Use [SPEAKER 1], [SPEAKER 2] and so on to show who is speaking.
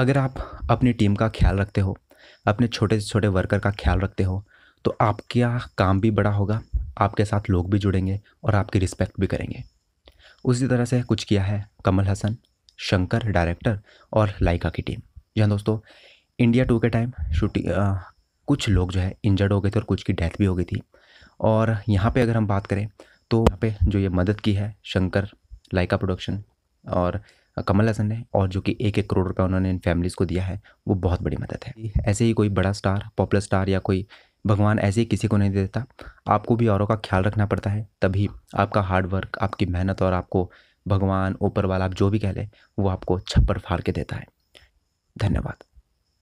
[SPEAKER 1] अगर आप अपनी टीम का ख्याल रखते हो अपने छोटे से छोटे वर्कर का ख्याल रखते हो तो आपका काम भी बड़ा होगा आपके साथ लोग भी जुड़ेंगे और आपकी रिस्पेक्ट भी करेंगे उसी तरह से कुछ किया है कमल हसन शंकर डायरेक्टर और लाइका की टीम जहाँ दोस्तों इंडिया टू के टाइम शूटिंग कुछ लोग जो है इंजर्ड हो गए थे और कुछ की डेथ भी हो गई थी और यहाँ पे अगर हम बात करें तो यहाँ पे जो ये मदद की है शंकर लाइका प्रोडक्शन और कमल हसन है और जो कि एक एक करोड़ रुपया उन्होंने इन फैमिलीज़ को दिया है वो बहुत बड़ी मदद है ऐसे ही कोई बड़ा स्टार पॉपुलर स्टार या कोई भगवान ऐसे ही किसी को नहीं देता आपको भी औरों का ख्याल रखना पड़ता है तभी आपका हार्डवर्क आपकी मेहनत और आपको भगवान ऊपर वाला आप जो भी कह लें वो आपको छप्पर फाड़ के देता है
[SPEAKER 2] धन्यवाद